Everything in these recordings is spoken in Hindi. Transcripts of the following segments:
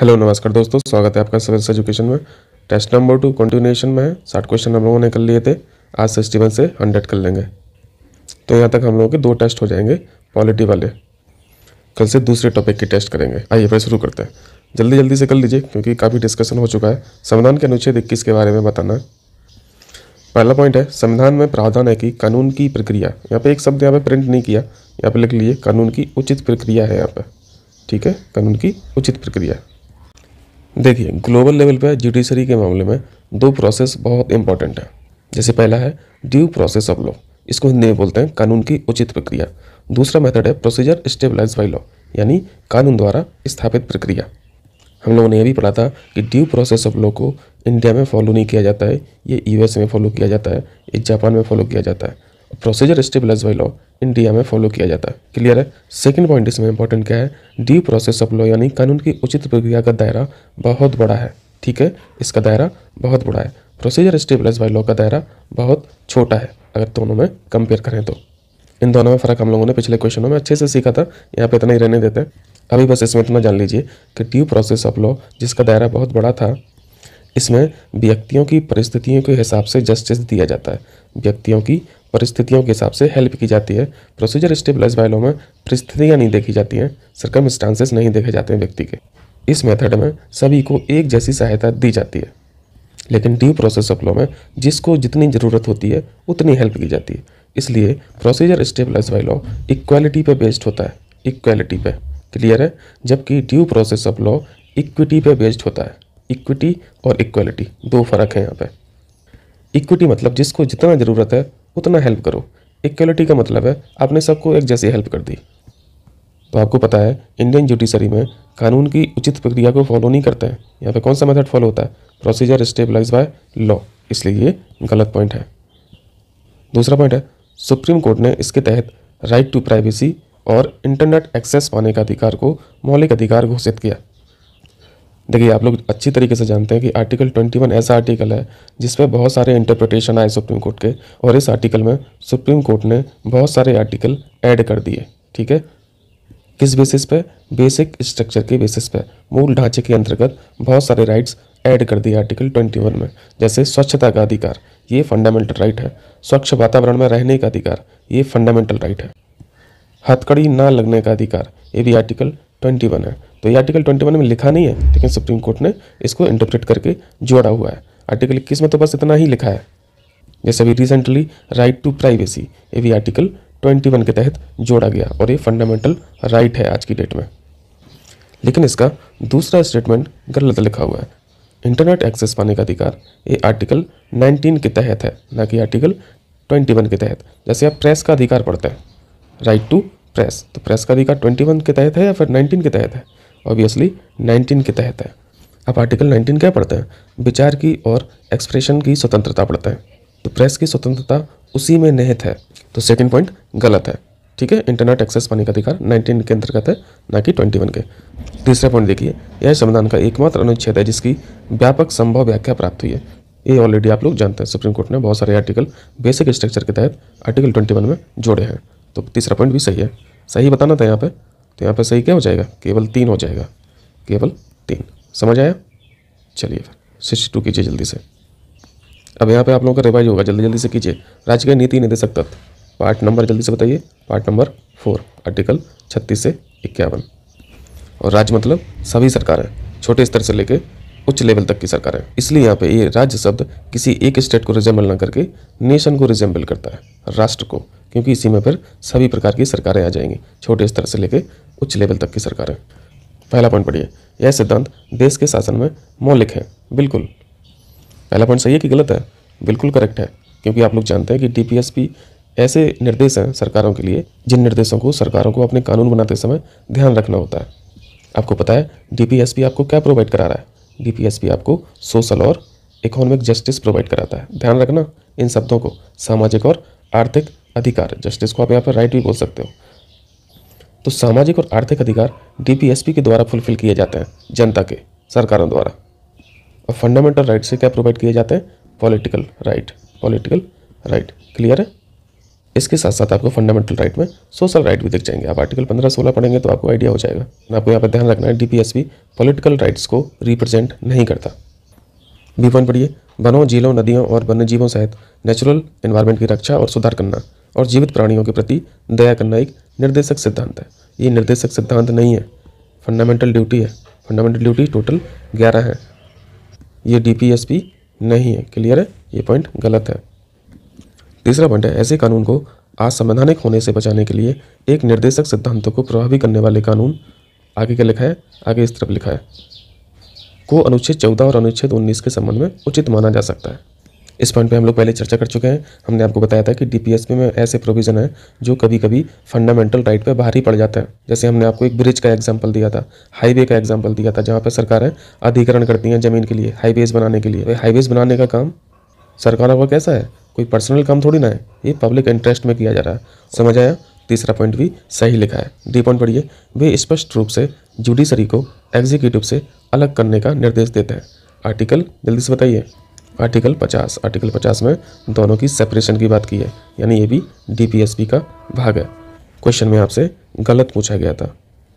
हेलो नमस्कार दोस्तों स्वागत है आपका सिविल्स एजुकेशन में टेस्ट नंबर टू कंटिन्यूएशन में है साठ क्वेश्चन हम लोगों ने कर लिए थे आज सिक्सटी वन से हंड्रेड कर लेंगे तो यहाँ तक हम लोगों के दो टेस्ट हो जाएंगे पॉलिटी वाले कल से दूसरे टॉपिक की टेस्ट करेंगे आइए फिर शुरू करते हैं जल्दी जल्दी से कर लीजिए क्योंकि काफ़ी डिस्कशन हो चुका है संविधान के अनुच्छेद इक्कीस के बारे में बताना है पहला पॉइंट है संविधान में प्रावधान है कि कानून की प्रक्रिया यहाँ पे एक शब्द यहाँ पे प्रिंट नहीं किया यहाँ पे लिख लीजिए कानून की उचित प्रक्रिया है यहाँ पे ठीक है कानून की उचित प्रक्रिया देखिए ग्लोबल लेवल पर जुडिशरी के मामले में दो प्रोसेस बहुत इंपॉर्टेंट है जैसे पहला है ड्यू प्रोसेस ऑफ लॉ इसको हिंदी में बोलते हैं कानून की उचित प्रक्रिया दूसरा मेथड है प्रोसीजर स्टेबलाइज बाई लॉ यानी कानून द्वारा स्थापित प्रक्रिया हम लोगों ने यह भी पढ़ा था कि ड्यू प्रोसेस ऑफ लॉ को इंडिया में फॉलो नहीं किया जाता है ये यूएस में फॉलो किया जाता है ये जापान में फॉलो किया जाता है procedure established by law India में फॉलो किया जाता है क्लियर है सेकंड पॉइंट इसमें इंपॉर्टेंट क्या है ड्यू प्रोसेस ऑफ लॉ यानी कानून की उचित प्रक्रिया का दायरा बहुत बड़ा है ठीक है इसका दायरा बहुत बड़ा है प्रोसीजर स्टेबलाइज बाई लॉ का दायरा बहुत छोटा है अगर दोनों में कंपेयर करें तो इन दोनों में फ़र्क हम लोगों ने पिछले क्वेश्चनों में अच्छे से सीखा था यहाँ पर इतना ही रहने देते हैं अभी बस इसमें इतना जान लीजिए कि ड्यू प्रोसेस ऑफ लॉ जिसका दायरा बहुत बड़ा था इसमें व्यक्तियों की परिस्थितियों के हिसाब से जस्टिस दिया जाता है व्यक्तियों की परिस्थितियों के हिसाब से हेल्प की जाती है प्रोसीजर स्टेबलाइज फाइलों में परिस्थितियाँ नहीं देखी जाती हैं सरकम नहीं देखे जाते हैं व्यक्ति के इस मेथड में सभी को एक जैसी सहायता दी जाती है लेकिन ड्यू प्रोसेस अपलो में जिसको जितनी ज़रूरत होती है उतनी हेल्प की जाती है इसलिए प्रोसीजर स्टेबलाइज लॉ इक्वालिटी पर बेस्ड होता है इक्वालिटी पे क्लियर है जबकि due process of law equity पे बेस्ड होता है इक्विटी और इक्वालिटी दो फर्क है यहाँ पे इक्विटी मतलब जिसको जितना ज़रूरत है उतना हेल्प करो इक्वलिटी का मतलब है आपने सबको एक जैसी हेल्प कर दी तो आपको पता है इंडियन जुडिशरी में कानून की उचित प्रक्रिया को फॉलो नहीं करते हैं यहाँ पे कौन सा मेथड फॉलो होता है प्रोसीजर स्टेबलाइज बाय लॉ इसलिए ये गलत पॉइंट है दूसरा पॉइंट है सुप्रीम कोर्ट ने इसके तहत राइट टू प्राइवेसी और इंटरनेट एक्सेस पाने का अधिकार को मौलिक अधिकार घोषित किया देखिए आप लोग अच्छी तरीके से जानते हैं कि आर्टिकल 21 ऐसा आर्टिकल है जिसमें बहुत सारे इंटरप्रिटेशन आए सुप्रीम कोर्ट के और इस आर्टिकल में सुप्रीम कोर्ट ने बहुत सारे आर्टिकल ऐड कर दिए ठीक है किस बेसिस पे बेसिक स्ट्रक्चर के बेसिस पे मूल ढांचे के अंतर्गत बहुत सारे राइट्स ऐड कर दिए आर्टिकल ट्वेंटी में जैसे स्वच्छता का अधिकार ये फंडामेंटल राइट है स्वच्छ वातावरण में रहने का अधिकार ये फंडामेंटल राइट है हथकड़ी ना लगने का अधिकार ये भी आर्टिकल ट्वेंटी वन है तो ये आर्टिकल ट्वेंटी वन में लिखा नहीं है लेकिन सुप्रीम कोर्ट ने इसको इंटरप्रेट करके जोड़ा हुआ है आर्टिकल इक्कीस में तो बस इतना ही लिखा है जैसे अभी रिसेंटली राइट टू प्राइवेसी ये भी आर्टिकल ट्वेंटी वन के तहत जोड़ा गया और ये फंडामेंटल राइट है आज की डेट में लेकिन इसका दूसरा स्टेटमेंट गलत लिखा हुआ है इंटरनेट एक्सेस पाने का अधिकार ये आर्टिकल 19 के तहत है ना कि आर्टिकल 21 के तहत जैसे आप प्रेस का अधिकार पढ़ते हैं राइट टू प्रेस तो प्रेस का अधिकार ट्वेंटी वन के तहत है या फिर नाइनटीन के तहत है ऑब्वियसली नाइनटीन के तहत है अब आर्टिकल नाइनटीन क्या पढ़ते हैं विचार की और एक्सप्रेशन की स्वतंत्रता पढ़ते हैं तो प्रेस की स्वतंत्रता उसी में निहित है तो सेकेंड पॉइंट गलत है ठीक है इंटरनेट एक्सेस पाने का अधिकार 19 के अंतर्गत है ना कि 21 के तीसरा पॉइंट देखिए यह संविधान का एकमात्र अनुच्छेद है जिसकी व्यापक संभव व्याख्या प्राप्त हुई है ये ऑलरेडी आप लोग जानते हैं सुप्रीम कोर्ट ने बहुत सारे आर्टिकल बेसिक स्ट्रक्चर के तहत आर्टिकल 21 में जोड़े हैं तो तीसरा पॉइंट भी सही है सही बताना था यहाँ पे तो यहाँ पे सही क्या हो जाएगा केवल तीन हो जाएगा केवल तीन समझ आया चलिए फिर सिक्सटी टू कीजिए जल्दी से अब यहाँ पे आप लोगों का रिवाइज होगा जल्दी जल्दी से कीजिए राज्य का नीति निदेशक तत्व पार्ट नंबर जल्दी से बताइए पार्ट नंबर फोर आर्टिकल छत्तीस से इक्यावन और राज्य मतलब सभी सरकारें छोटे स्तर से लेकर उच्च लेवल तक की सरकार है इसलिए यहाँ पे ये राज्य शब्द किसी एक स्टेट को रिजेंबल ना करके नेशन को रिजेंबल करता है राष्ट्र को क्योंकि इसी में फिर सभी प्रकार की सरकारें आ जाएंगी छोटे स्तर से लेकर उच्च लेवल तक की सरकारें पहला पॉइंट पढ़िए यह सिद्धांत देश के शासन में मौलिक है बिल्कुल पहला पॉइंट सही है कि गलत है बिल्कुल करेक्ट है क्योंकि आप लोग जानते हैं कि डी ऐसे निर्देश हैं सरकारों के लिए जिन निर्देशों को सरकारों को अपने कानून बनाते समय ध्यान रखना होता है आपको पता है डी आपको क्या प्रोवाइड करा रहा है डीपीएसपी आपको सोशल और इकोनॉमिक जस्टिस प्रोवाइड कराता है ध्यान रखना इन शब्दों को सामाजिक और आर्थिक अधिकार जस्टिस को आप यहाँ पर राइट भी बोल सकते हो तो सामाजिक और आर्थिक अधिकार डीपीएसपी के द्वारा फुलफिल किए जाते हैं जनता के सरकारों द्वारा और फंडामेंटल राइट से क्या प्रोवाइड किए जाते हैं political right political right clear है इसके साथ साथ आपको फंडामेंटल राइट में सोशल राइट भी दिख जाएंगे आप आर्टिकल पंद्रह सोलह पढ़ेंगे तो आपको आइडिया हो जाएगा आपको यहाँ पर ध्यान रखना है डीपीएसपी पॉलिटिकल राइट्स को रिप्रेजेंट नहीं करता बी पॉइंट पढ़िए वनों झीलों नदियों और वन्य जीवों सहित नेचुरल इन्वायरमेंट की रक्षा और सुधार करना और जीवित प्राणियों के प्रति दया करना एक निर्देशक सिद्धांत है ये निर्देशक सिद्धांत नहीं है फंडामेंटल ड्यूटी है फंडामेंटल ड्यूटी टोटल ग्यारह है ये डीपीएसपी नहीं है क्लियर है ये पॉइंट गलत है तीसरा पॉइंट है ऐसे कानून को असंवैधानिक होने से बचाने के लिए एक निर्देशक सिद्धांतों को प्रभावी करने वाले कानून आगे क्या लिखा है आगे इस तरफ लिखा है को अनुच्छेद चौदह और अनुच्छेद उन्नीस के संबंध में उचित माना जा सकता है इस पॉइंट पे हम लोग पहले चर्चा कर चुके हैं हमने आपको बताया था कि डीपीएसपी में ऐसे प्रोविज़न है जो कभी कभी फंडामेंटल राइट पे भारी पड़ जाता है जैसे हमने आपको एक ब्रिज का एग्जांपल दिया था हाईवे का एग्जांपल दिया था जहाँ पर सरकारें अधिकरण करती हैं ज़मीन के लिए हाईवेज़ बनाने के लिए हाईवेज़ बनाने का काम सरकारों का कैसा है कोई पर्सनल काम थोड़ी ना है ये पब्लिक इंटरेस्ट में किया जा रहा है समझ आया तीसरा पॉइंट भी सही लिखा है डी पॉइंट पढ़िए वे स्पष्ट रूप से जुडिशरी को एग्जीक्यूटिव से अलग करने का निर्देश देते हैं आर्टिकल जल्दी से बताइए आर्टिकल 50 आर्टिकल 50 में दोनों की सेपरेशन की बात की है यानी ये भी डीपीएसपी का भाग है क्वेश्चन में आपसे गलत पूछा गया था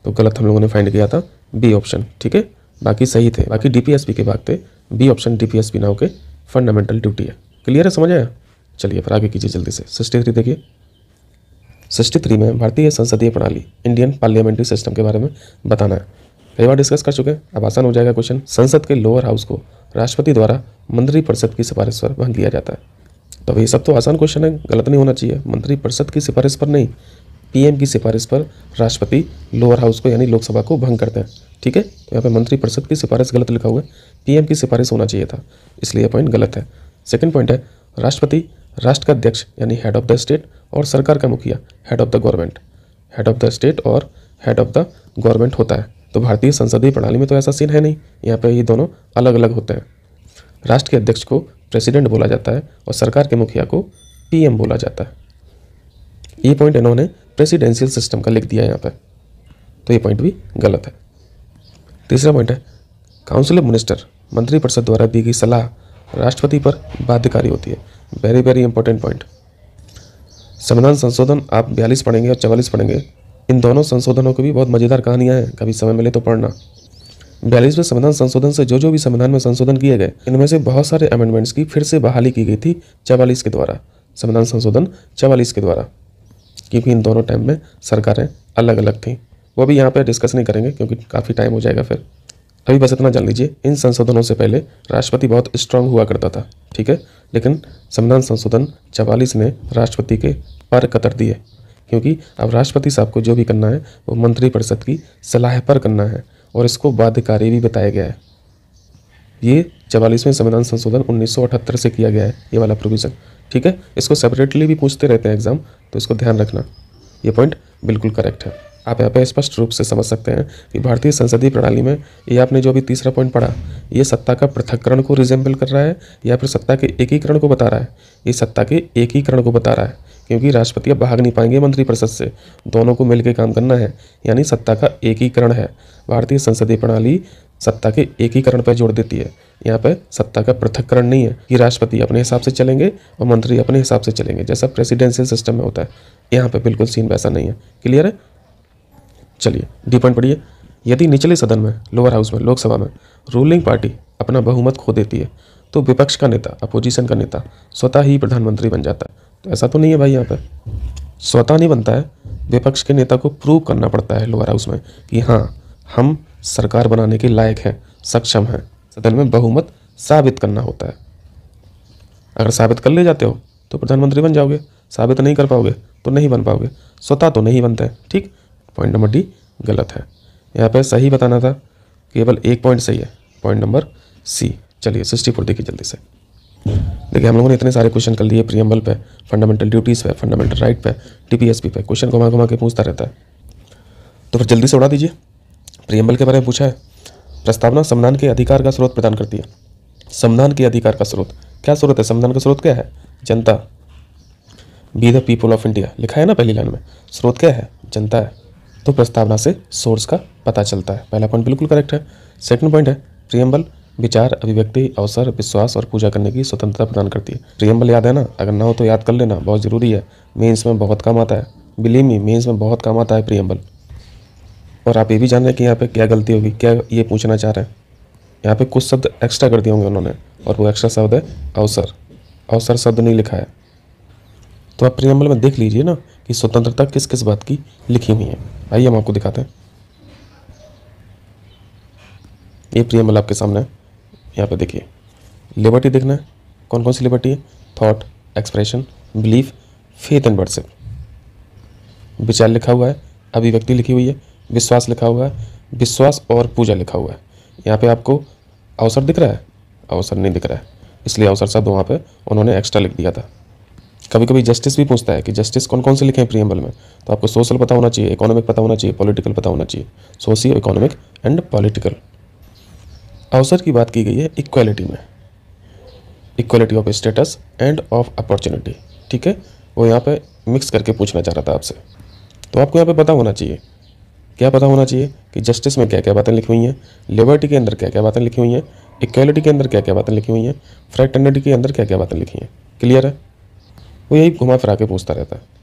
तो गलत हम लोगों ने फाइंड किया था बी ऑप्शन ठीक है बाकी सही थे बाकी डीपीएसपी के भाग थे बी ऑप्शन डीपीएसपी नाव के फंडामेंटल ड्यूटी है क्लियर है समझ आया चलिए फिर आगे कीजिए जल्दी से सिक्सटी थ्री देखिए सिक्सटी थ्री में भारतीय संसदीय प्रणाली इंडियन पार्लियामेंट्री सिस्टम के बारे में बताना है कई बार डिस्कस कर चुके हैं अब आसान हो जाएगा क्वेश्चन संसद के लोअर हाउस को राष्ट्रपति द्वारा मंत्रिपरिषद की सिफारिश पर भंग दिया जाता है तो ये सब तो आसान क्वेश्चन है गलत नहीं होना चाहिए मंत्रिपरिषद की सिफारिश पर नहीं पीएम की सिफारिश पर राष्ट्रपति लोअर हाउस को यानी लोकसभा को भंग करते हैं ठीक है तो यहाँ पे मंत्रिपरिषद की सिफारिश गलत लिखा हुआ है पीएम की सिफारिश होना चाहिए था इसलिए पॉइंट गलत है सेकंड पॉइंट है राष्ट्रपति राष्ट्र का अध्यक्ष यानी हेड ऑफ द स्टेट और सरकार का मुखिया head of the government head of the state और हेड ऑफ द गवर्नमेंट होता है तो भारतीय संसदीय प्रणाली में तो ऐसा सीन है नहीं यहाँ पर ये दोनों अलग अलग होते हैं राष्ट्र के अध्यक्ष को प्रेसिडेंट बोला जाता है और सरकार के मुखिया को पीएम बोला जाता है ये पॉइंट इन्होंने प्रेसिडेंशियल सिस्टम का लिख दिया है यहाँ पर तो ये पॉइंट भी गलत है तीसरा पॉइंट है काउंसिल ऑफ मिनिस्टर मंत्रिपरिषद द्वारा दी गई सलाह राष्ट्रपति पर बाध्यकारी होती है वेरी वेरी इंपॉर्टेंट पॉइंट संविधान संशोधन आप बयालीस पढ़ेंगे और चवालीस पढ़ेंगे इन दोनों संशोधनों की भी बहुत मज़ेदार कहानियाँ हैं कभी समय मिले तो पढ़ना बयालीसवें संविधान संशोधन से जो जो भी संविधान में संशोधन किए गए इनमें से बहुत सारे अमेंडमेंट्स की फिर से बहाली की गई थी चवालीस के द्वारा संविधान संशोधन चवालीस के द्वारा क्योंकि इन दोनों टाइम में सरकारें अलग अलग थीं वो भी यहाँ पर डिस्कस नहीं करेंगे क्योंकि काफ़ी टाइम हो जाएगा फिर अभी बस इतना जान लीजिए इन संशोधनों से पहले राष्ट्रपति बहुत स्ट्रांग हुआ करता था ठीक है लेकिन संविधान संशोधन चवालीस ने राष्ट्रपति के पर कतर दिए क्योंकि अब राष्ट्रपति साहब को जो भी करना है वो मंत्रिपरिषद की सलाह पर करना है और इसको बाध्यकारी भी बताया गया है ये चवालीसवें संविधान संशोधन 1978 से किया गया है ये वाला प्रोविज़न ठीक है इसको सेपरेटली भी पूछते रहते हैं एग्ज़ाम तो इसको ध्यान रखना ये पॉइंट बिल्कुल करेक्ट है आप यहाँ पे स्पष्ट रूप से समझ सकते हैं कि भारतीय संसदीय प्रणाली में ये आपने जो अभी तीसरा पॉइंट पढ़ा ये सत्ता का पृथककरण को रिजेंबल कर रहा है या फिर सत्ता के एकीकरण को बता रहा है ये सत्ता के एकीकरण को बता रहा है क्योंकि राष्ट्रपति अब भाग नहीं पाएंगे मंत्रिपरिषद से दोनों को मिलकर काम करना है यानी सत्ता का एकीकरण है भारतीय संसदीय प्रणाली सत्ता के एकीकरण पर जोड़ देती है यहाँ पर सत्ता का पृथककरण नहीं है कि राष्ट्रपति अपने हिसाब से चलेंगे और मंत्री अपने हिसाब से चलेंगे जैसा प्रेसिडेंशियल सिस्टम में होता है यहाँ पर बिल्कुल सीन वैसा नहीं है क्लियर है चलिए डी पॉइंट पढ़िए यदि निचले सदन में लोअर हाउस में लोकसभा में रूलिंग पार्टी अपना बहुमत खो देती है तो विपक्ष का नेता अपोजिशन का नेता स्वतः ही प्रधानमंत्री बन जाता है तो ऐसा तो नहीं है भाई यहाँ पर स्वतः नहीं बनता है विपक्ष के नेता को प्रूव करना पड़ता है लोअर हाउस में कि हाँ हम सरकार बनाने के लायक हैं सक्षम हैं सदन में बहुमत साबित करना होता है अगर साबित कर ले जाते हो तो प्रधानमंत्री बन जाओगे साबित नहीं कर पाओगे तो नहीं बन पाओगे स्वतः तो नहीं बनते ठीक पॉइंट नंबर डी गलत है यहाँ पर सही बताना था केवल एक पॉइंट सही है पॉइंट नंबर सी चलिए सिक्सटी फोर देखिए जल्दी से देखिए हम लोगों ने इतने सारे क्वेश्चन कर लिए प्रियम्बल पे फंडामेंटल ड्यूटीज़ पे फंडामेंटल राइट पे टीपीएसपी पे क्वेश्चन घुमा घुमा के पूछता रहता है तो फिर जल्दी से उड़ा दीजिए प्रियम्बल के बारे में पूछा है प्रस्तावना संविधान के अधिकार का स्रोत प्रदान करती है संविधान के अधिकार का स्रोत क्या स्रोत है संविधान का स्रोत क्या है जनता we the people of India लिखा है ना पहली लाइन में स्रोत क्या है जनता है तो प्रस्तावना से सोर्स का पता चलता है पहला पॉइंट बिल्कुल करेक्ट है सेकंड पॉइंट है प्रियम्बल विचार अभिव्यक्ति अवसर विश्वास और पूजा करने की स्वतंत्रता प्रदान करती है प्रियम्बल याद है ना अगर ना हो तो याद कर लेना बहुत ज़रूरी है मेन्स में बहुत काम आता है बिलीव मी मेन्स में बहुत काम आता है प्रियम्बल और आप ये भी जान रहे हैं कि यहाँ पे क्या गलती होगी क्या ये पूछना चाह रहे हैं यहाँ पे कुछ शब्द एक्स्ट्रा कर दिए होंगे उन्होंने और वो एक्स्ट्रा शब्द है अवसर अवसर शब्द नहीं लिखा है तो आप प्रियम्बल में देख लीजिए ना कि स्वतंत्रता किस किस बात की लिखी हुई है आइए हम आपको दिखाते हैं ये प्रियमल आपके सामने है यहाँ पे देखिए लिबर्टी देखना है कौन कौन सी लिबर्टी है thought expression belief faith and worship विचार लिखा हुआ है अभिव्यक्ति लिखी हुई है विश्वास लिखा हुआ है विश्वास और पूजा लिखा हुआ है यहाँ पे आपको अवसर दिख रहा है अवसर नहीं दिख रहा है इसलिए अवसर शब्द वहाँ पे उन्होंने एक्स्ट्रा लिख दिया था कभी कभी जस्टिस भी पूछता है कि जस्टिस कौन कौन से लिखे हैं प्रियम्बल में तो आपको सोशल पता होना चाहिए इकोनॉमिक पता होना चाहिए पॉलिटिकल पता होना चाहिए सोशियो इकोनॉमिक एंड पॉलिटिकल अवसर की बात की गई है इक्वालिटी में equality of status and of opportunity ठीक है वो यहाँ पर मिक्स करके पूछना चाह रहा था आपसे तो आपको यहाँ पर पता होना चाहिए क्या पता होना चाहिए कि जस्टिस में क्या क्या बातें लिखी हुई हैं लिबर्टी के अंदर क्या क्या बातें लिखी हुई हैं इक्वालिटी के अंदर क्या क्या बातें लिखी हुई हैं फ्रैक्टर्निटी के अंदर क्या क्या बातें लिखी हैं क्लियर है वो यही घुमा फिरा के पूछता रहता है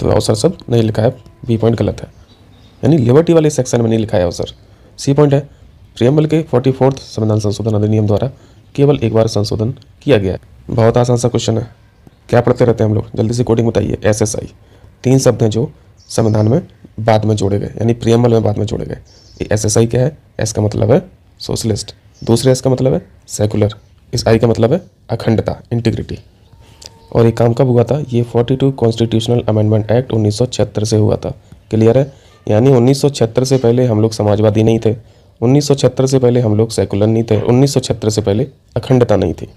तो अवसर सब नहीं लिखा है बी पॉइंट गलत है यानी लिबर्टी वाले सेक्शन में नहीं लिखा है अवसर सी पॉइंट है प्रियम्बल के फोर्टी फोर्थ संविधान संशोधन अधिनियम द्वारा केवल एक बार संशोधन किया गया है बहुत आसान सा क्वेश्चन है क्या पढ़ते रहते हैं हम लोग जल्दी से कोडिंग बताइए एस एस आई तीन शब्द हैं जो संविधान में बाद में जोड़े गए यानी प्रियम्बल में बाद में जोड़े गए एस एस आई क्या है एस का मतलब है सोशलिस्ट दूसरे एस का मतलब है सेकुलर इस आई का मतलब है अखंडता इंटीग्रिटी और ये काम कब हुआ था ये 42 कॉन्स्टिट्यूशनल अमेंडमेंट एक्ट उन्नीस से हुआ था क्लियर है यानी उन्नीस से पहले हम लोग समाजवादी नहीं थे उन्नीस से पहले हम लोग सेकुलर नहीं थे उन्नीस से पहले अखंडता नहीं थी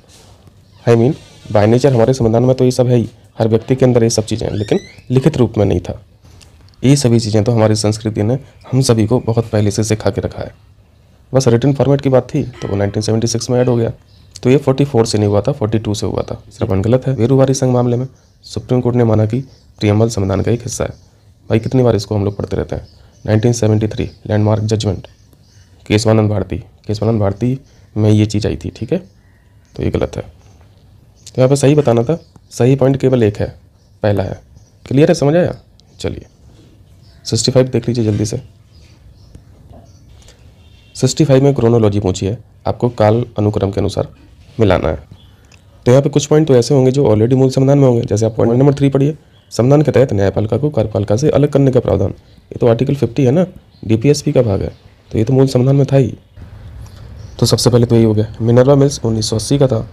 आई मीन बाय नेचर हमारे संविधान में तो ये सब है ही हर व्यक्ति के अंदर ये सब चीज़ें हैं लेकिन लिखित रूप में नहीं था ये सभी चीज़ें तो हमारी संस्कृति ने हम सभी को बहुत पहले से सिखा के रखा है बस रिटर्न फॉर्मेट की बात थी तो वो 1976 में ऐड हो गया तो ये 44 से नहीं हुआ था 42 से हुआ था श्रवण गलत है वेरूवारी संघ मामले में सुप्रीम कोर्ट ने माना कि प्रियम्बल संविधान का एक हिस्सा है भाई कितनी बार इसको हम लोग पढ़ते रहते हैं 1973 लैंडमार्क जजमेंट केशवानंद भारती केशवानंद भारती में ये चीज़ आई थी ठीक है तो ये गलत है तो यहाँ पर सही बताना था सही पॉइंट केवल एक है पहला है क्लियर है समझ आया चलिए सिक्सटी फाइव देख लीजिए जल्दी से सिक्सटी फाइव में क्रोनोलॉजी पूछी है आपको काल अनुक्रम के अनुसार मिलाना है तो यहाँ पे कुछ पॉइंट तो ऐसे होंगे जो ऑलरेडी मूल संविधान में होंगे जैसे आप पॉइंट नंबर थ्री पढ़िए संविधान के तहत न्यायपालिका को कार्यपालिका से अलग करने का प्रावधान ये तो आर्टिकल फिफ्टी है ना डी का भाग है तो ये तो मूल संविधान में था ही तो सबसे पहले तो यही हो गया मिनरवा मिल्स उन्नीस का था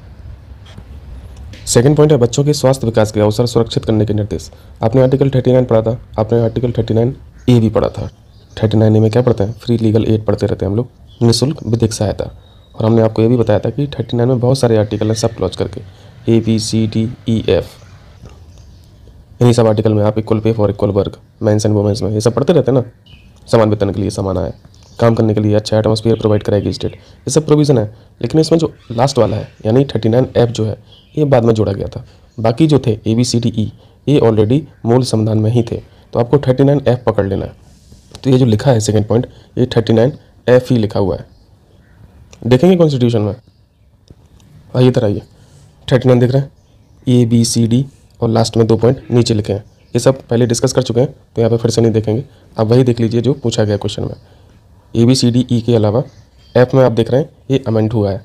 सेकेंड पॉइंट है बच्चों के स्वास्थ्य विकास के अवसर सुरक्षित करने के निर्देश आपने आर्टिकल 39 पढ़ा था आपने आर्टिकल 39 ए भी पढ़ा था थर्टी नाइन में क्या पढ़ते हैं फ्री लीगल एड पढ़ते रहते हैं हम लोग निःशुल्क विधिक सहायता और हमने आपको ये भी बताया था कि थर्टी नाइन में बहुत सारे आर्टिकल हैं सब क्लॉज करके A B C D E F इन्हीं सब आर्टिकल में आप equal pay for equal work men's and women's में ये सब पढ़ते रहते हैं ना समान वेतन के लिए समान आए काम करने के लिए अच्छा एटमोसफियर प्रोवाइड कराएगी स्टेट ये सब प्रोविज़न है लेकिन इसमें जो लास्ट वाला है यानी थर्टी नाइन एफ़ जो है ये बाद में जोड़ा गया था बाकी जो थे ए बी सी डी ई ये ऑलरेडी मूल संविधान में ही थे तो आपको थर्टी नाइन एफ़ पकड़ लेना है तो ये जो लिखा है सेकेंड पॉइंट ये थर्टी नाइन एफ ई लिखा हुआ है देखेंगे कॉन्स्टिट्यूशन में आइए तरह आइए थर्टी नाइन दिख रहे हैं ए बी सी डी और लास्ट में दो पॉइंट नीचे लिखे हैं ये सब पहले डिस्कस कर चुके हैं तो यहाँ पे फिर से नहीं देखेंगे आप वही देख लीजिए जो पूछा गया क्वेश्चन में ए बी सी डी ई के अलावा एफ़ में आप देख रहे हैं ये अमेंड हुआ है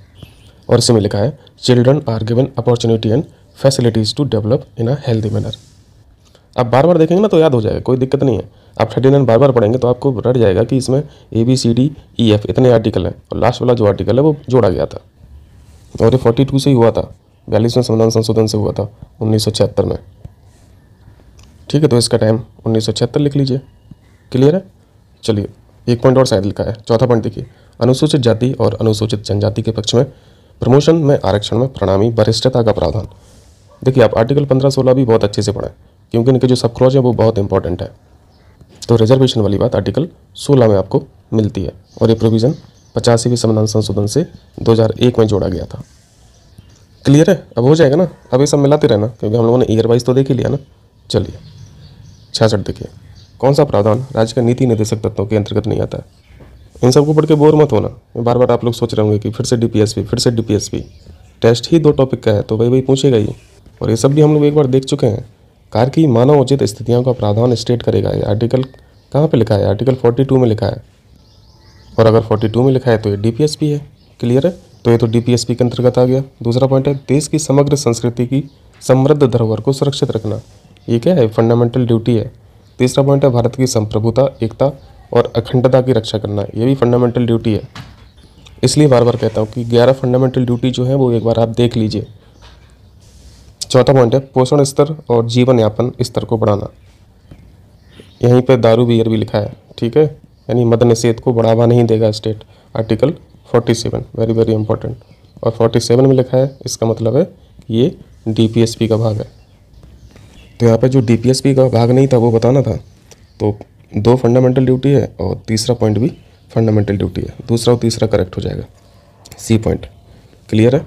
और इसी में लिखा है children are given opportunity and facilities to develop in a healthy manner आप बार बार देखेंगे ना तो याद हो जाएगा कोई दिक्कत नहीं है आप थर्टी नाइन बार बार पढ़ेंगे तो आपको रट जाएगा कि इसमें A B C D E F इतने आर्टिकल हैं और लास्ट वाला जो आर्टिकल है वो जोड़ा गया था और ये फोर्टी टू से ही हुआ था बयालीसवें संविधान संशोधन से हुआ था उन्नीस सौ छिहत्तर में ठीक है तो इसका टाइम उन्नीस सौ छिहत्तर लिख लीजिए क्लियर है चलिए एक पॉइंट और शायद लिखा है चौथा पॉइंट देखिए अनुसूचित जाति और अनुसूचित जनजाति के पक्ष में प्रमोशन में आरक्षण में प्रणामी वरिष्ठता का प्रावधान देखिए आप आर्टिकल पंद्रह सोलह भी बहुत अच्छे से पढ़ें क्योंकि इनके जो सब क्लॉज है वो बहुत इंपॉर्टेंट है तो रिजर्वेशन वाली बात आर्टिकल 16 में आपको मिलती है और ये प्रोविज़न पचासीवें संविधान संशोधन से 2001 में जोड़ा गया था क्लियर है अब हो जाएगा ना अब ये सब मिलाते रहना क्योंकि हम लोगों ने ईयर वाइज तो देख ही लिया ना चलिए छियासठ देखिए कौन सा प्रावधान राज्य का नीति निर्देशक तत्वों के अंतर्गत नहीं आता है इन सबको पढ़ के बोर मत होना बार बार आप लोग सोच रहे होंगे कि फिर से डी फिर से डी टेस्ट ही दो टॉपिक का है तो भाई भाई पूछेगा ही और ये सब भी हम लोग एक बार देख चुके हैं कार्य की मानव उचित स्थितियों का प्रावधान स्टेट करेगा ये आर्टिकल कहाँ पे लिखा है आर्टिकल 42 में लिखा है और अगर 42 में लिखा है तो ये डीपीएसपी है क्लियर है तो ये तो डीपीएसपी के अंतर्गत आ गया दूसरा पॉइंट है देश की समग्र संस्कृति की समृद्ध धरोहर को सुरक्षित रखना ये क्या है फंडामेंटल ड्यूटी है तीसरा पॉइंट है भारत की संप्रभुता एकता और अखंडता की रक्षा करना ये भी फंडामेंटल ड्यूटी है इसलिए बार बार कहता हूँ कि ग्यारह फंडामेंटल ड्यूटी जो है वो एक बार आप देख लीजिए चौथा पॉइंट है पोषण स्तर और जीवन यापन स्तर को बढ़ाना यहीं पर दारू बियर भी लिखा है ठीक है यानी मद निषेध को बढ़ावा नहीं देगा state article 47 very very important और 47 में लिखा है इसका मतलब है कि ये डीपीएसपी का भाग है तो यहाँ पे जो डीपीएसपी का भाग नहीं था वो बताना था तो दो फंडामेंटल ड्यूटी है और तीसरा पॉइंट भी फंडामेंटल ड्यूटी है दूसरा और तीसरा करेक्ट हो जाएगा सी पॉइंट क्लियर है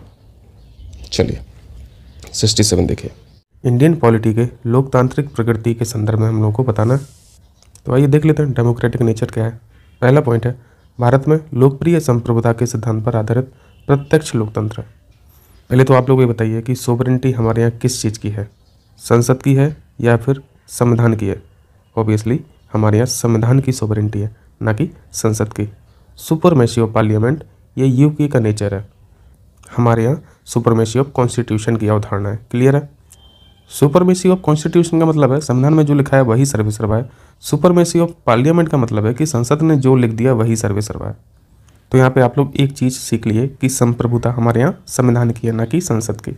चलिए सिक्सटी सेवन देखिए इंडियन पॉलिटी के लोकतांत्रिक प्रकृति के संदर्भ में हम लोगों को बताना है तो आइए देख लेते हैं डेमोक्रेटिक नेचर क्या है पहला पॉइंट है भारत में लोकप्रिय संप्रभुता के सिद्धांत पर आधारित प्रत्यक्ष लोकतंत्र पहले तो आप लोग ये बताइए कि सोवरेंटी हमारे यहाँ किस चीज़ की है संसद की है या फिर संविधान की है ऑब्वियसली हमारे यहाँ संविधान की सोवरेंटी है ना कि संसद की सुपर मैशी ऑफ पार्लियामेंट ये यूके का नेचर है हमारे यहाँ सुपरमेसी ऑफ कॉन्स्टिट्यूशन की अवधारणा है क्लियर है सुपरमेसी ऑफ कॉन्स्टिट्यूशन का मतलब है संविधान में जो लिखा है वही सर्वे सर्वा है सुपरमेसी ऑफ पार्लियामेंट का मतलब है कि संसद ने जो लिख दिया वही सर्वे सर्वा है तो यहाँ पे आप लोग एक चीज़ सीख लिए कि संप्रभुता हमारे यहाँ संविधान की है ना कि संसद की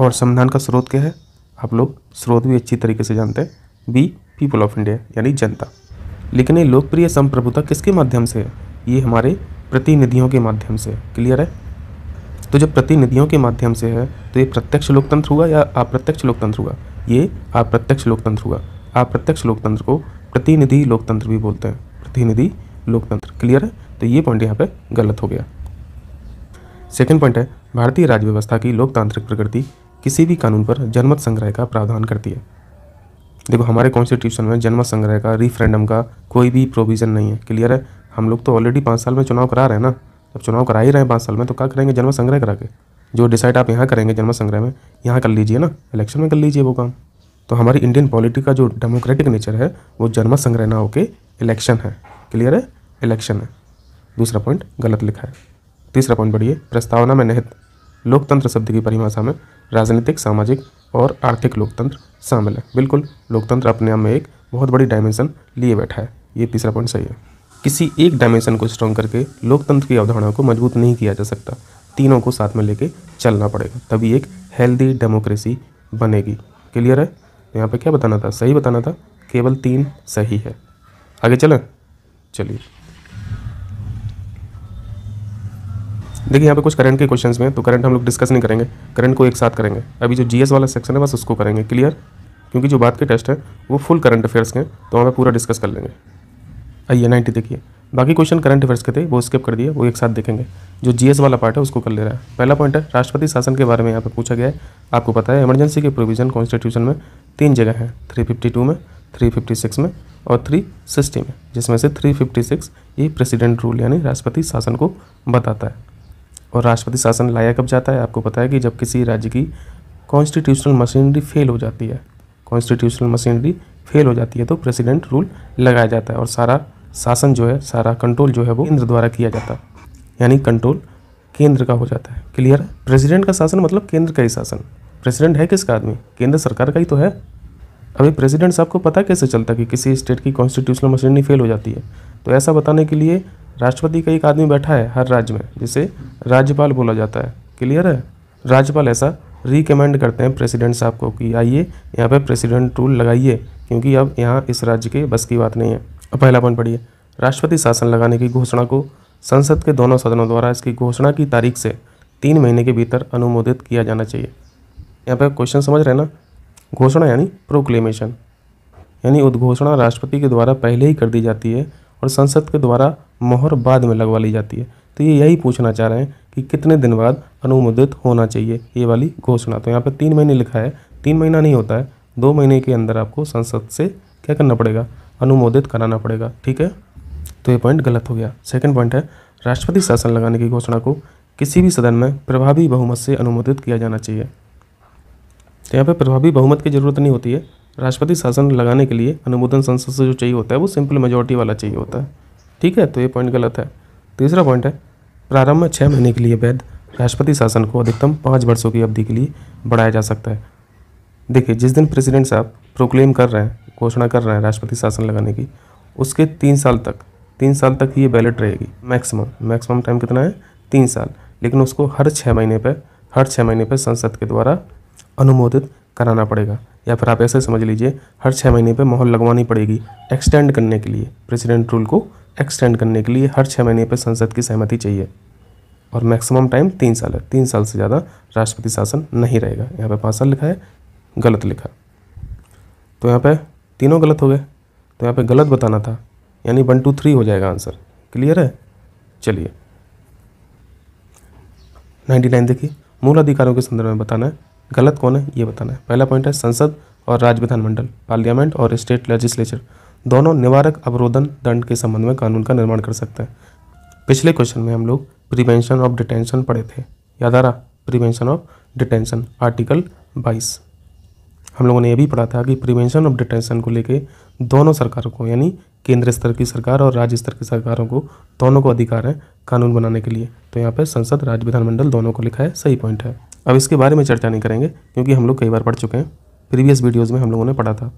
और संविधान का स्रोत क्या है आप लोग स्रोत भी अच्छी तरीके से जानते हैं बी पीपल ऑफ इंडिया यानी जनता लेकिन ये लोकप्रिय संप्रभुता किसके माध्यम से है ये हमारे प्रतिनिधियों के माध्यम से क्लियर है तो जब प्रतिनिधियों के माध्यम से है तो ये प्रत्यक्ष लोकतंत्र हुआ या अप्रत्यक्ष लोकतंत्र हुआ ये अप्रत्यक्ष लोकतंत्र हुआ अप्रत्यक्ष लोकतंत्र को प्रतिनिधि लोकतंत्र भी बोलते हैं प्रतिनिधि लोकतंत्र क्लियर है तो ये पॉइंट यहाँ पे गलत हो गया सेकेंड पॉइंट है भारतीय राज्य व्यवस्था की लोकतांत्रिक प्रकृति किसी भी कानून पर जनमत संग्रह का प्रावधान करती है देखो हमारे कॉन्स्टिट्यूशन में जनमत संग्रह का रिफ्रेंडम का कोई भी प्रोविज़न नहीं है क्लियर है हम लोग तो ऑलरेडी पाँच साल में चुनाव करा रहे हैं ना जब चुनाव करा ही रहे हैं पाँच साल में तो क्या करेंगे जन्म संग्रह करा के जो डिसाइड आप यहाँ करेंगे जन्म संग्रह में यहाँ कर लीजिए ना इलेक्शन में कर लीजिए वो काम तो हमारी इंडियन पॉलिटी का जो डेमोक्रेटिक नेचर है वो जन्म संग्रह ना होके इलेक्शन है क्लियर है इलेक्शन है दूसरा पॉइंट गलत लिखा है तीसरा पॉइंट बढ़िए प्रस्तावना में निहित लोकतंत्र शब्द की परिभाषा में राजनीतिक सामाजिक और आर्थिक लोकतंत्र शामिल है बिल्कुल लोकतंत्र अपने आप में एक बहुत बड़ी डायमेंशन लिए बैठा है ये तीसरा पॉइंट सही है किसी एक डायमेंशन को स्ट्रॉन्ग करके लोकतंत्र की अवधारणा को मजबूत नहीं किया जा सकता तीनों को साथ में लेके चलना पड़ेगा तभी एक हेल्दी डेमोक्रेसी बनेगी क्लियर है यहाँ पे क्या बताना था सही बताना था केवल तीन सही है आगे चलें चलिए देखिए यहाँ पे कुछ करंट के क्वेश्चंस में तो करंट हम लोग डिस्कस नहीं करेंगे करंट को एक साथ करेंगे अभी जो जीएस वाला सेक्शन है बस उसको करेंगे क्लियर क्योंकि जो बात के टेस्ट है वो फुल करंट अफेयर्स के हैं तो वहाँ पे पूरा डिस्कस कर लेंगे आइए नाइन्टी देखिए बाकी क्वेश्चन करंट अफेयर्स के थे वो स्किप कर दिए वो एक साथ देखेंगे जो जीएस वाला पार्ट है उसको कर ले रहा है पहला पॉइंट है राष्ट्रपति शासन के बारे में यहाँ पर पूछा गया है आपको पता है इमरजेंसी के प्रोविजन कॉन्स्टिट्यूशन में तीन जगह हैं 352 में 356 में और 360 में जिसमें से 356 ये प्रेसिडेंट रूल यानी राष्ट्रपति शासन को बताता है और राष्ट्रपति शासन लाया कब जाता है आपको पता है कि जब किसी राज्य की कॉन्स्टिट्यूशनल मशीनरी फेल हो जाती है कॉन्स्टिट्यूशनल मशीनरी फेल हो जाती है तो प्रेसिडेंट रूल लगाया जाता है और सारा शासन जो है सारा कंट्रोल जो है वो केंद्र द्वारा किया जाता है यानी कंट्रोल केंद्र का हो जाता है क्लियर है प्रेसिडेंट का शासन मतलब केंद्र का ही शासन प्रेसिडेंट है किसका आदमी केंद्र सरकार का ही तो है अभी प्रेसिडेंट साहब को पता कैसे चलता कि किसी स्टेट की कॉन्स्टिट्यूशनल मशीनरी फेल हो जाती है तो ऐसा बताने के लिए राष्ट्रपति का एक आदमी बैठा है हर राज्य में जिसे राज्यपाल बोला जाता है क्लियर है राज्यपाल ऐसा रिकमेंड करते हैं प्रेसिडेंट साहब को कि आइए यहाँ पर प्रेसिडेंट रूल लगाइए क्योंकि अब यहाँ इस राज्य के बस की बात नहीं है अब पहला पॉइंट पढ़िए राष्ट्रपति शासन लगाने की घोषणा को संसद के दोनों सदनों द्वारा इसकी घोषणा की तारीख से तीन महीने के भीतर अनुमोदित किया जाना चाहिए यहाँ पर क्वेश्चन समझ रहे ना घोषणा यानी प्रोक्लेमेशन यानी उद्घोषणा राष्ट्रपति के द्वारा पहले ही कर दी जाती है और संसद के द्वारा मोहर बाद में लगवा ली जाती है तो ये यही पूछना चाह रहे हैं कि कितने दिन बाद अनुमोदित होना चाहिए ये वाली घोषणा तो यहाँ पर तीन महीने लिखा है तीन महीना नहीं होता है दो महीने के अंदर आपको संसद से क्या करना पड़ेगा अनुमोदित कराना पड़ेगा ठीक है तो ये पॉइंट गलत हो गया सेकंड पॉइंट है राष्ट्रपति शासन लगाने की घोषणा को किसी भी सदन में प्रभावी बहुमत से अनुमोदित किया जाना चाहिए तो यहाँ पर प्रभावी बहुमत की ज़रूरत नहीं होती है राष्ट्रपति शासन लगाने के लिए अनुमोदन संसद से जो चाहिए होता है वो सिंपल मेजोरिटी वाला चाहिए होता है ठीक है तो ये पॉइंट गलत है तीसरा पॉइंट है प्रारंभ में छः महीने के लिए वैध राष्ट्रपति शासन को अधिकतम पाँच वर्षों की अवधि के लिए बढ़ाया जा सकता है देखिए जिस दिन प्रेसिडेंट साहब प्रोक्लेम कर रहे हैं घोषणा कर रहे हैं राष्ट्रपति शासन लगाने की उसके तीन साल तक तीन साल तक ये बैलेट रहेगी मैक्सिमम मैक्सिमम टाइम कितना है तीन साल लेकिन उसको हर छः महीने पर हर छः महीने पर संसद के द्वारा अनुमोदित कराना पड़ेगा या फिर आप ऐसे समझ लीजिए हर छः महीने पर माहौल लगवानी पड़ेगी एक्सटेंड करने के लिए प्रेसिडेंट रूल को एक्सटेंड करने के लिए हर छः महीने पर संसद की सहमति चाहिए और मैक्सिमम टाइम तीन साल है तीन साल से ज़्यादा राष्ट्रपति शासन नहीं रहेगा यहाँ पर पाँच साल लिखा है गलत लिखा तो यहाँ पर तीनों गलत हो गए तो यहाँ पे गलत बताना था यानी वन टू थ्री हो जाएगा आंसर क्लियर है चलिए नाइन्टी नाइन देखिए मूल अधिकारों के संदर्भ में बताना है गलत कौन है ये बताना है पहला पॉइंट है संसद और राज्य विधानमंडल पार्लियामेंट और स्टेट लेजिस्लेचर दोनों निवारक अवरोधन दंड के संबंध में कानून का निर्माण कर सकते हैं पिछले क्वेश्चन में हम लोग प्रिवेंशन ऑफ डिटेंशन पढ़े थे याद आ रहा प्रिवेंशन ऑफ डिटेंशन आर्टिकल बाईस हम लोगों ने यह भी पढ़ा था कि प्रिवेंशन ऑफ डिटेंशन को लेके दोनों सरकारों को यानी केंद्र स्तर की सरकार और राज्य स्तर की सरकारों को दोनों को अधिकार है कानून बनाने के लिए तो यहाँ पर संसद राज्य विधानमंडल दोनों को लिखा है सही पॉइंट है अब इसके बारे में चर्चा नहीं करेंगे क्योंकि हम लोग कई बार पढ़ चुके हैं प्रीवियस वीडियोज़ में हम लोगों ने पढ़ा था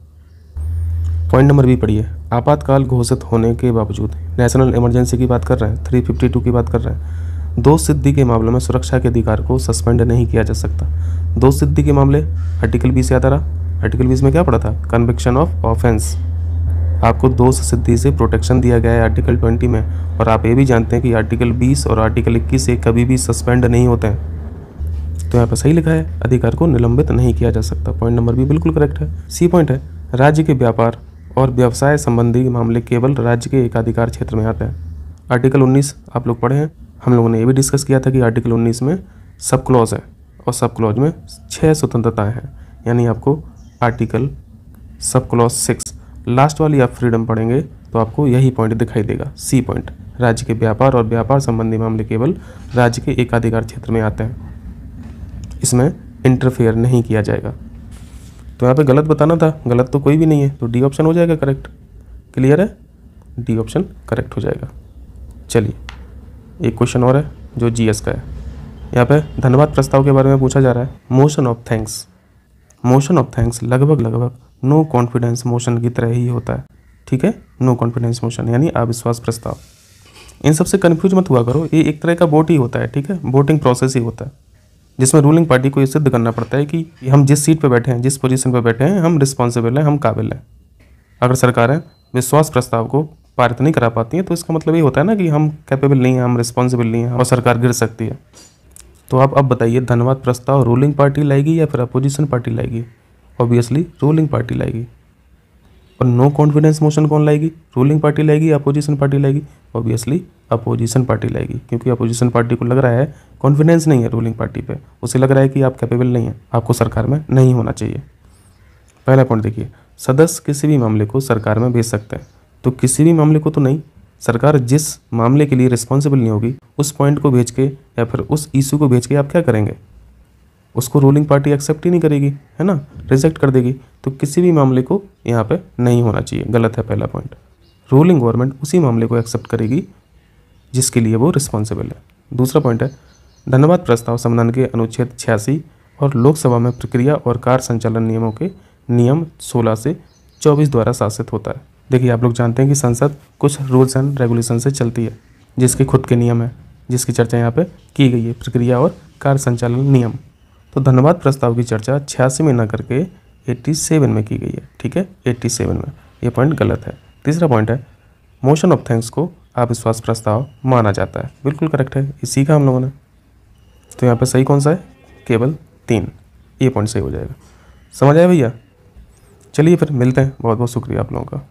पॉइंट नंबर बी पढ़िए आपातकाल घोषित होने के बावजूद नेशनल इमरजेंसी की बात कर रहे हैं 352 की बात कर रहे हैं दो सिद्धि के मामले में सुरक्षा के अधिकार को सस्पेंड नहीं किया जा सकता दो सिद्धि के मामले आर्टिकल बीस याद आ रहा आर्टिकल बीस में क्या पड़ा था कन्विक्शन ऑफ ऑफेंस आपको दो सिद्धि से प्रोटेक्शन दिया गया है आर्टिकल 20 में और आप ये भी जानते हैं कि आर्टिकल 20 और आर्टिकल 21 से कभी भी सस्पेंड नहीं होते हैं तो यहाँ पर सही लिखा है अधिकार को निलंबित नहीं किया जा सकता पॉइंट नंबर भी बिल्कुल करेक्ट है सी पॉइंट है राज्य के व्यापार और व्यवसाय संबंधी मामले केवल राज्य के एकाधिकार क्षेत्र में आते हैं आर्टिकल उन्नीस आप लोग पढ़े हैं हम लोगों ने ये भी डिस्कस किया था कि आर्टिकल उन्नीस में सब क्लॉज है और सब क्लॉज में छः स्वतंत्रताएँ हैं यानी आपको article sub clause six last वाली आप फ्रीडम पढ़ेंगे तो आपको यही पॉइंट दिखाई देगा सी पॉइंट राज्य के व्यापार और व्यापार संबंधी मामले केवल राज्य के एकाधिकार क्षेत्र में आते हैं इसमें इंटरफेयर नहीं किया जाएगा तो यहाँ पे गलत बताना था गलत तो कोई भी नहीं है तो डी ऑप्शन हो जाएगा करेक्ट क्लियर है डी ऑप्शन करेक्ट हो जाएगा चलिए एक क्वेश्चन और है जो जी का है यहाँ पे धन्यवाद प्रस्ताव के बारे में पूछा जा रहा है motion of thanks motion of thanks लगभग लगभग नो कॉन्फिडेंस मोशन की तरह ही होता है ठीक है नो कॉन्फिडेंस मोशन यानी अविश्वास प्रस्ताव इन सबसे कन्फ्यूज मत हुआ करो ये एक तरह का वोट ही होता है ठीक है वोटिंग प्रोसेस ही होता है जिसमें रूलिंग पार्टी को ये सिद्ध करना पड़ता है कि हम जिस सीट पर बैठे हैं जिस पोजीशन पर बैठे हैं हम रिस्पॉन्सिबल हैं हम काबिल हैं अगर सरकारें विश्वास प्रस्ताव को पारित नहीं करा पाती हैं तो इसका मतलब ये होता है ना कि हम कैपेबल नहीं हैं हम रिस्पॉन्सिबल नहीं हैं और सरकार गिर सकती है तो आप अब बताइए धन्यवाद प्रस्ताव रूलिंग पार्टी लाएगी या फिर अपोजिशन पार्टी लाएगी ऑब्वियसली रूलिंग पार्टी लाएगी और नो कॉन्फिडेंस मोशन कौन लाएगी रूलिंग पार्टी लाएगी या अपोजिशन पार्टी लाएगी ऑब्वियसली अपोजिशन पार्टी लाएगी क्योंकि अपोजिशन पार्टी को लग रहा है कॉन्फिडेंस नहीं है रूलिंग पार्टी पे उसे लग रहा है कि आप कैपेबल नहीं हैं आपको सरकार में नहीं होना चाहिए पहला पॉइंट देखिए सदस्य किसी भी मामले को सरकार में भेज सकते हैं तो किसी भी मामले को तो नहीं सरकार जिस मामले के लिए रिस्पॉन्सिबल नहीं होगी उस पॉइंट को भेज के या फिर उस इशू को भेज के आप क्या करेंगे उसको रूलिंग पार्टी एक्सेप्ट ही नहीं करेगी है ना रिजेक्ट कर देगी तो किसी भी मामले को यहाँ पे नहीं होना चाहिए गलत है पहला पॉइंट रूलिंग गवर्नमेंट उसी मामले को एक्सेप्ट करेगी जिसके लिए वो रिस्पॉन्सिबल है दूसरा पॉइंट है धन्यवाद प्रस्ताव संविधान के अनुच्छेद छियासी और लोकसभा में प्रक्रिया और कार्य संचालन नियमों के नियम सोलह से चौबीस द्वारा शासित होता है देखिए आप लोग जानते हैं कि संसद कुछ रूल्स एंड रेगुलेशन से चलती है जिसके खुद के नियम है जिसकी चर्चा यहाँ पे की गई है प्रक्रिया और कार्य संचालन नियम तो धन्यवाद प्रस्ताव की चर्चा छियासी में न करके एट्टी सेवन में की गई है ठीक है एट्टी सेवन में ये पॉइंट गलत है तीसरा पॉइंट है मोशन ऑफ थैंक्स को अविश्वास प्रस्ताव माना जाता है बिल्कुल करेक्ट है ये सीखा हम लोगों ने तो यहाँ पर सही कौन सा है केवल तीन ये पॉइंट सही हो जाएगा समझ आए भैया चलिए फिर मिलते हैं बहुत बहुत शुक्रिया आप लोगों का